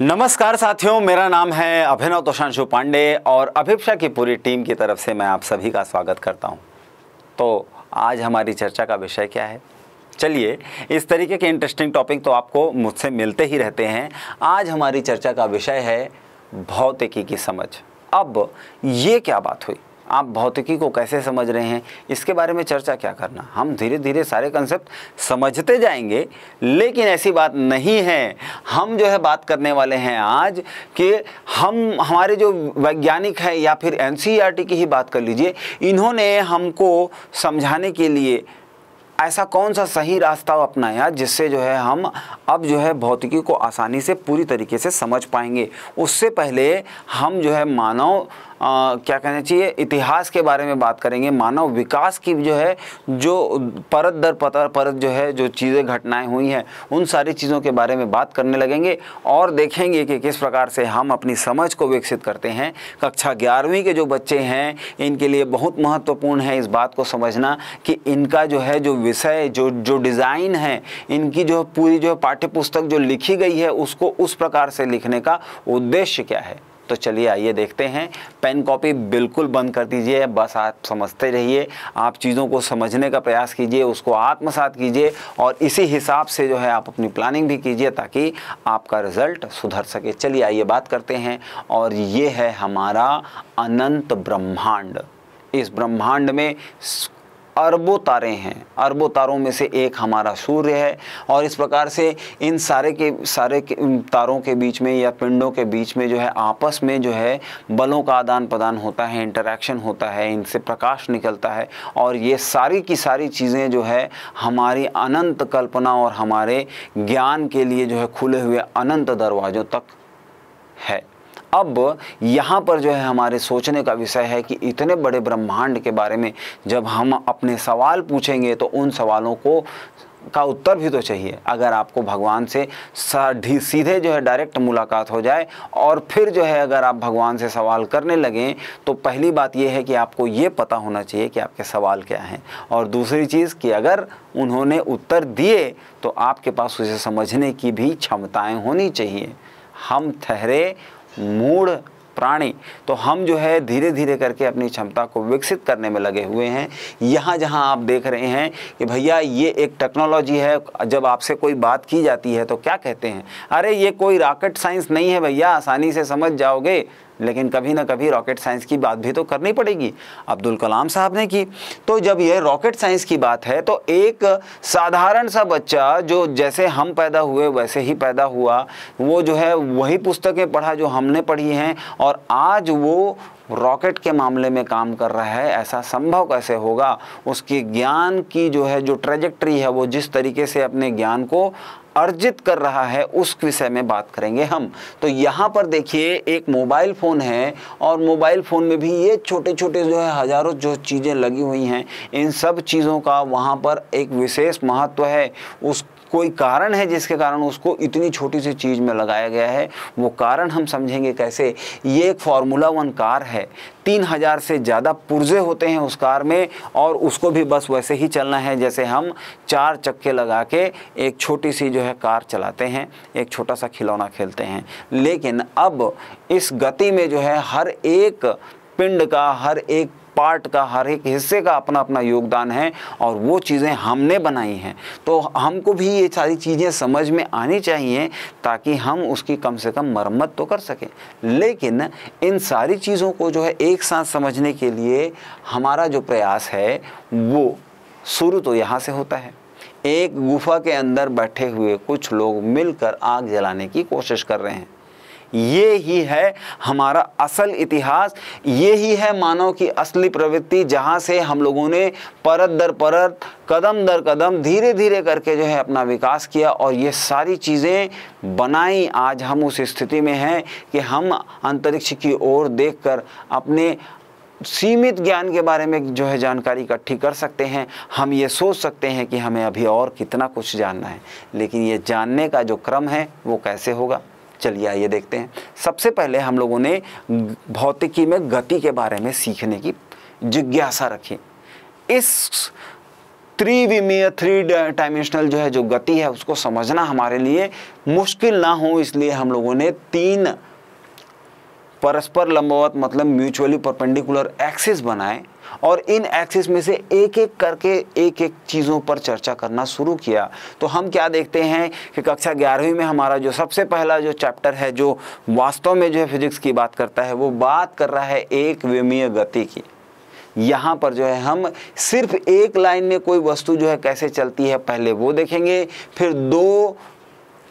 नमस्कार साथियों मेरा नाम है अभिनव तोशांशु पांडे और अभिप्सा की पूरी टीम की तरफ से मैं आप सभी का स्वागत करता हूं तो आज हमारी चर्चा का विषय क्या है चलिए इस तरीके के इंटरेस्टिंग टॉपिक तो आपको मुझसे मिलते ही रहते हैं आज हमारी चर्चा का विषय है भौतिकी की समझ अब ये क्या बात हुई आप भौतिकी को कैसे समझ रहे हैं इसके बारे में चर्चा क्या करना हम धीरे धीरे सारे कंसेप्ट समझते जाएंगे लेकिन ऐसी बात नहीं है हम जो है बात करने वाले हैं आज कि हम हमारे जो वैज्ञानिक हैं या फिर एन e की ही बात कर लीजिए इन्होंने हमको समझाने के लिए ऐसा कौन सा सही रास्ता अपनाया जिससे जो है हम अब जो है भौतिकी को आसानी से पूरी तरीके से समझ पाएंगे उससे पहले हम जो है मानव आ, क्या कहना चाहिए इतिहास के बारे में बात करेंगे मानव विकास की जो है जो परत दर पता परत जो है जो चीज़ें घटनाएं हुई हैं उन सारी चीज़ों के बारे में बात करने लगेंगे और देखेंगे कि किस प्रकार से हम अपनी समझ को विकसित करते हैं कक्षा ग्यारहवीं के जो बच्चे हैं इनके लिए बहुत महत्वपूर्ण है इस बात को समझना कि इनका जो है जो विषय जो जो डिज़ाइन है इनकी जो पूरी जो पाठ्य पुस्तक जो लिखी गई है उसको उस प्रकार से लिखने का उद्देश्य क्या है तो चलिए आइए देखते हैं पेन कॉपी बिल्कुल बंद कर दीजिए बस आप समझते रहिए आप चीज़ों को समझने का प्रयास कीजिए उसको आत्मसात कीजिए और इसी हिसाब से जो है आप अपनी प्लानिंग भी कीजिए ताकि आपका रिजल्ट सुधर सके चलिए आइए बात करते हैं और ये है हमारा अनंत ब्रह्मांड इस ब्रह्मांड में अरबों तारे हैं अरबों तारों में से एक हमारा सूर्य है और इस प्रकार से इन सारे के सारे के, तारों के बीच में या पिंडों के बीच में जो है आपस में जो है बलों का आदान प्रदान होता है इंटरेक्शन होता है इनसे प्रकाश निकलता है और ये सारी की सारी चीज़ें जो है हमारी अनंत कल्पना और हमारे ज्ञान के लिए जो है खुले हुए अनंत दरवाज़ों तक है अब यहाँ पर जो है हमारे सोचने का विषय है कि इतने बड़े ब्रह्मांड के बारे में जब हम अपने सवाल पूछेंगे तो उन सवालों को का उत्तर भी तो चाहिए अगर आपको भगवान से सीधे जो है डायरेक्ट मुलाकात हो जाए और फिर जो है अगर आप भगवान से सवाल करने लगें तो पहली बात यह है कि आपको ये पता होना चाहिए कि आपके सवाल क्या हैं और दूसरी चीज़ कि अगर उन्होंने उत्तर दिए तो आपके पास उसे समझने की भी क्षमताएँ होनी चाहिए हम ठहरे मूड प्राणी तो हम जो है धीरे धीरे करके अपनी क्षमता को विकसित करने में लगे हुए हैं यहाँ जहाँ आप देख रहे हैं कि भैया ये एक टेक्नोलॉजी है जब आपसे कोई बात की जाती है तो क्या कहते हैं अरे ये कोई रॉकेट साइंस नहीं है भैया आसानी से समझ जाओगे लेकिन कभी ना कभी रॉकेट साइंस की बात भी तो करनी पड़ेगी अब्दुल कलाम साहब ने की तो जब ये रॉकेट साइंस की बात है तो एक साधारण सा बच्चा जो जैसे हम पैदा हुए वैसे ही पैदा हुआ वो जो है वही पुस्तकें पढ़ा जो हमने पढ़ी हैं और आज वो रॉकेट के मामले में काम कर रहा है ऐसा संभव कैसे होगा उसके ज्ञान की जो है जो ट्रेजेक्ट्री है वो जिस तरीके से अपने ज्ञान को अर्जित कर रहा है उस विषय में बात करेंगे हम तो यहाँ पर देखिए एक मोबाइल फ़ोन है और मोबाइल फ़ोन में भी ये छोटे छोटे जो है हज़ारों जो चीज़ें लगी हुई हैं इन सब चीज़ों का वहाँ पर एक विशेष महत्व है उस कोई कारण है जिसके कारण उसको इतनी छोटी सी चीज़ में लगाया गया है वो कारण हम समझेंगे कैसे ये एक फार्मूला वन कार है तीन हज़ार से ज़्यादा पुर्जे होते हैं उस कार में और उसको भी बस वैसे ही चलना है जैसे हम चार चक्के लगा के एक छोटी सी जो है कार चलाते हैं एक छोटा सा खिलौना खेलते हैं लेकिन अब इस गति में जो है हर एक पिंड का हर एक पार्ट का हर एक हिस्से का अपना अपना योगदान है और वो चीज़ें हमने बनाई हैं तो हमको भी ये सारी चीज़ें समझ में आनी चाहिए ताकि हम उसकी कम से कम मरम्मत तो कर सकें लेकिन इन सारी चीज़ों को जो है एक साथ समझने के लिए हमारा जो प्रयास है वो शुरू तो यहाँ से होता है एक गुफा के अंदर बैठे हुए कुछ लोग मिलकर आग जलाने की कोशिश कर रहे हैं ये ही है हमारा असल इतिहास ये ही है मानव की असली प्रवृत्ति जहाँ से हम लोगों ने परत दर परत कदम दर कदम धीरे धीरे करके जो है अपना विकास किया और ये सारी चीज़ें बनाई आज हम उस स्थिति में हैं कि हम अंतरिक्ष की ओर देखकर अपने सीमित ज्ञान के बारे में जो है जानकारी इकट्ठी कर सकते हैं हम ये सोच सकते हैं कि हमें अभी और कितना कुछ जानना है लेकिन ये जानने का जो क्रम है वो कैसे होगा चलिए आइए देखते हैं सबसे पहले हम लोगों ने भौतिकी में गति के बारे में सीखने की जिज्ञासा रखी इस त्रिविमीय थ्री डायमेंशनल जो है जो गति है उसको समझना हमारे लिए मुश्किल ना हो इसलिए हम लोगों ने तीन परस्पर लंबवत मतलब म्यूचुअली परपेंडिकुलर एक्सिस बनाए और इन एक्सिस में से एक एक करके एक एक चीज़ों पर चर्चा करना शुरू किया तो हम क्या देखते हैं कि कक्षा ग्यारहवीं में हमारा जो सबसे पहला जो चैप्टर है जो वास्तव में जो है फिजिक्स की बात करता है वो बात कर रहा है एक विमीय गति की यहाँ पर जो है हम सिर्फ एक लाइन में कोई वस्तु जो है कैसे चलती है पहले वो देखेंगे फिर दो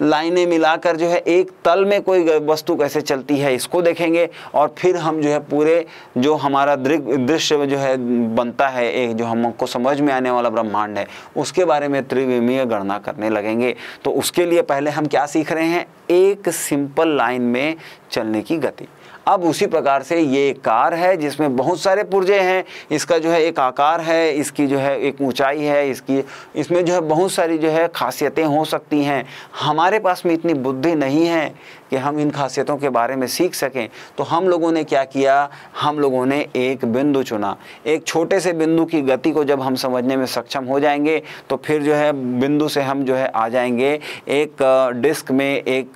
लाइनें मिलाकर जो है एक तल में कोई वस्तु कैसे चलती है इसको देखेंगे और फिर हम जो है पूरे जो हमारा दृश्य जो है बनता है एक जो हमको समझ में आने वाला ब्रह्मांड है उसके बारे में त्रिविमीय गणना करने लगेंगे तो उसके लिए पहले हम क्या सीख रहे हैं एक सिंपल लाइन में चलने की गति अब उसी प्रकार से ये एक कार है जिसमें बहुत सारे पुर्जे हैं इसका जो है एक आकार है इसकी जो है एक ऊंचाई है इसकी इसमें जो है बहुत सारी जो है खासियतें हो सकती हैं हमारे पास में इतनी बुद्धि नहीं है कि हम इन खासियतों के बारे में सीख सकें तो हम लोगों ने क्या किया हम लोगों ने एक बिंदु चुना एक छोटे से बिंदु की गति को जब हम समझने में सक्षम हो जाएंगे तो फिर जो है बिंदु से हम जो है आ जाएंगे एक डिस्क में एक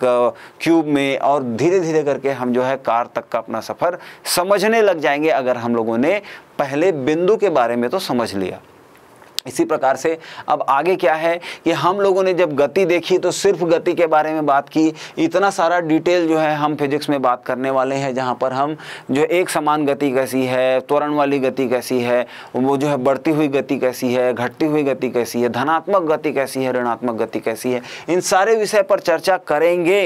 क्यूब में और धीरे धीरे करके हम जो है कार तक तक का अपना सफ़र समझने लग जाएंगे अगर हम लोगों ने पहले बिंदु के बारे में तो समझ लिया इसी प्रकार से अब आगे क्या है कि हम लोगों ने जब गति देखी तो सिर्फ गति के बारे में बात की इतना सारा डिटेल जो है हम फिजिक्स में बात करने वाले हैं जहाँ पर हम जो एक समान गति कैसी है त्वरण वाली गति कैसी है वो जो है बढ़ती हुई गति कैसी है घटती हुई गति कैसी है धनात्मक गति कैसी है ऋणात्मक गति कैसी है इन सारे विषय पर चर्चा करेंगे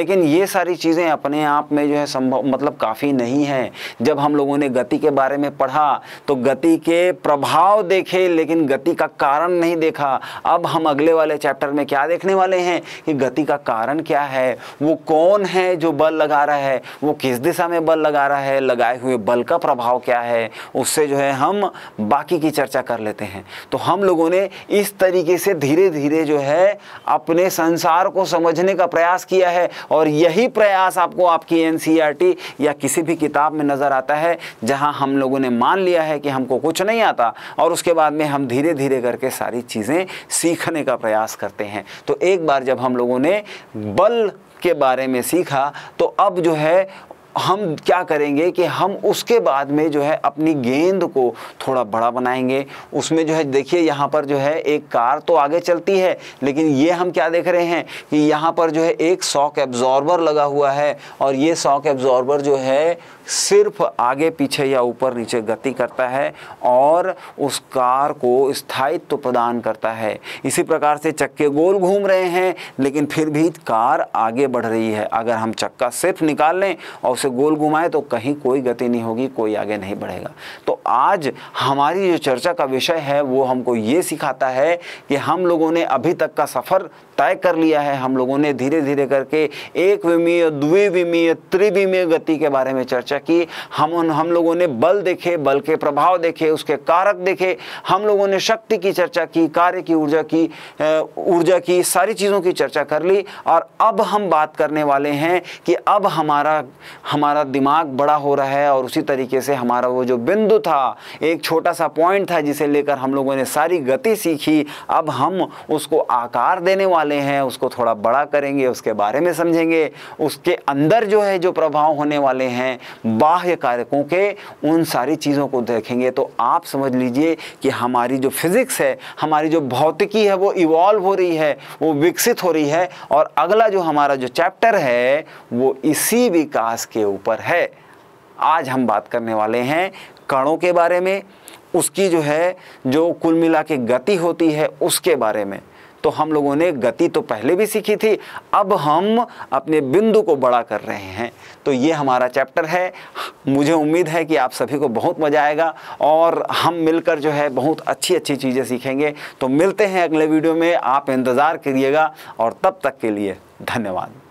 लेकिन ये सारी चीज़ें अपने आप में जो है संभव मतलब काफ़ी नहीं है जब हम लोगों ने गति के बारे में पढ़ा तो गति के प्रभाव देखे लेकिन गति गति का कारण नहीं देखा अब हम अगले वाले चैप्टर में क्या देखने वाले हैं कि गति का कारण क्या है वो कौन है जो बल लगा रहा है वो किस दिशा में बल लगा रहा है लगाए हुए बल का प्रभाव क्या है उससे जो है हम बाकी की चर्चा कर लेते हैं तो हम लोगों ने इस तरीके से धीरे धीरे जो है अपने संसार को समझने का प्रयास किया है और यही प्रयास आपको आपकी एन e या किसी भी किताब में नज़र आता है जहाँ हम लोगों ने मान लिया है कि हमको कुछ नहीं आता और उसके बाद में हम धीरे धीरे धीरे करके सारी चीज़ें सीखने का प्रयास करते हैं तो एक बार जब हम लोगों ने बल के बारे में सीखा तो अब जो है हम क्या करेंगे कि हम उसके बाद में जो है अपनी गेंद को थोड़ा बड़ा बनाएंगे उसमें जो है देखिए यहाँ पर जो है एक कार तो आगे चलती है लेकिन ये हम क्या देख रहे हैं कि यहाँ पर जो है एक शॉक एब्जॉर्बर लगा हुआ है और ये शॉक एब्जॉर्बर जो है सिर्फ आगे पीछे या ऊपर नीचे गति करता है और उस कार को स्थायित्व तो प्रदान करता है इसी प्रकार से चक्के गोल घूम रहे हैं लेकिन फिर भी कार आगे बढ़ रही है अगर हम चक्का सिर्फ निकाल लें और उसे गोल घुमाएं तो कहीं कोई गति नहीं होगी कोई आगे नहीं बढ़ेगा तो आज हमारी जो चर्चा का विषय है वो हमको ये सिखाता है कि हम लोगों ने अभी तक का सफ़र तय कर लिया है हम लोगों ने धीरे धीरे करके एक विमीय द्विविमीय त्रिविमीय गति के बारे में चर्चा चर्चा की हम उन हम लोगों ने बल देखे बल के प्रभाव देखे उसके कारक देखे हम लोगों ने शक्ति की चर्चा की कार्य की ऊर्जा की ऊर्जा की सारी चीज़ों की चर्चा कर ली और अब हम बात करने वाले हैं कि अब हमारा हमारा दिमाग बड़ा हो रहा है और उसी तरीके से हमारा वो जो बिंदु था एक छोटा सा पॉइंट था जिसे लेकर हम लोगों ने सारी गति सीखी अब हम उसको आकार देने वाले हैं उसको थोड़ा बड़ा करेंगे उसके बारे में समझेंगे उसके अंदर जो है जो प्रभाव होने वाले हैं बाह्य कारकों के उन सारी चीज़ों को देखेंगे तो आप समझ लीजिए कि हमारी जो फिज़िक्स है हमारी जो भौतिकी है वो इवॉल्व हो रही है वो विकसित हो रही है और अगला जो हमारा जो चैप्टर है वो इसी विकास के ऊपर है आज हम बात करने वाले हैं कणों के बारे में उसकी जो है जो कुल मिला के गति होती है उसके बारे में तो हम लोगों ने गति तो पहले भी सीखी थी अब हम अपने बिंदु को बड़ा कर रहे हैं तो ये हमारा चैप्टर है मुझे उम्मीद है कि आप सभी को बहुत मज़ा आएगा और हम मिलकर जो है बहुत अच्छी अच्छी चीज़ें सीखेंगे तो मिलते हैं अगले वीडियो में आप इंतज़ार करिएगा और तब तक के लिए धन्यवाद